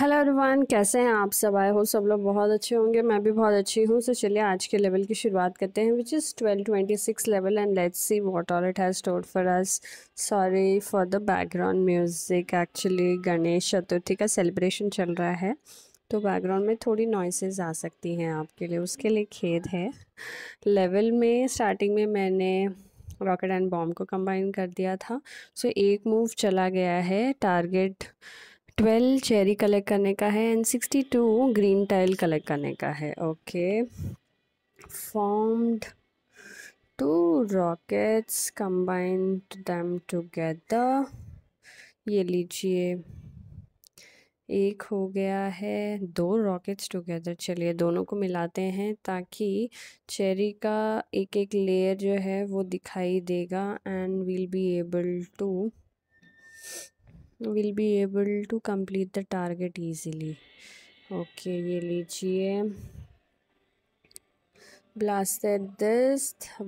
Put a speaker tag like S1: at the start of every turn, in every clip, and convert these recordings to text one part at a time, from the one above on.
S1: hello everyone कैसे हैं आप सब आए हो सब लोग बहुत अच्छे होंगे मैं भी बहुत अच्छी हूँ सो तो चलिए आज के लेवल की शुरुआत करते हैं which is twelve twenty six level and let's see what all it has store for us sorry for the background music actually Ganesh Chaturthi का सेलिब्रेशन चल रहा है तो बैकग्राउंड में थोड़ी नॉइसेज आ सकती हैं आपके लिए उसके लिए खेद है लेवल में स्टार्टिंग में मैंने रॉकेट एंड बॉम्ब को कंबाइन कर दिया था सो so, एक मूव चला गया है टारगेट ट्वेल्व चेरी कलेक्ट करने का है and sixty two green tile collect करने का है okay formed two rockets combined them together ये लीजिए एक हो गया है दो रॉकेट्स टुगेदर चलिए दोनों को मिलाते हैं ताकि चेरी का एक एक लेयर जो है वो दिखाई देगा and we'll be able to will be able to complete the target easily okay ये लीजिए ब्लास्टेड दिस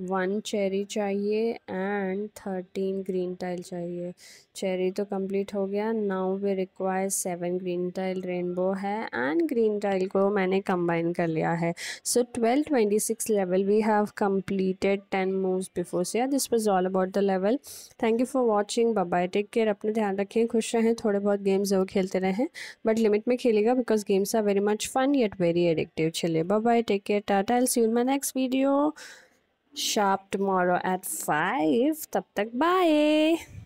S1: वन चेरी चाहिए एंड थर्टीन ग्रीन टाइल चाहिए चेरी तो कंप्लीट हो गया now we require seven green tile rainbow है and green tile को मैंने कंबाइन कर लिया है so twelve twenty six level we have completed ten move before से this was all about the level thank you for watching bye bye take care अपना ध्यान रखें खुश रहें थोड़े बहुत गेम्स जरूर खेलते रहें बट लिमिट में खेलेगा because games are very much fun yet very addictive चलिए bye bye take care tata L see my next video Shop tomorrow at 5 Tap tak bye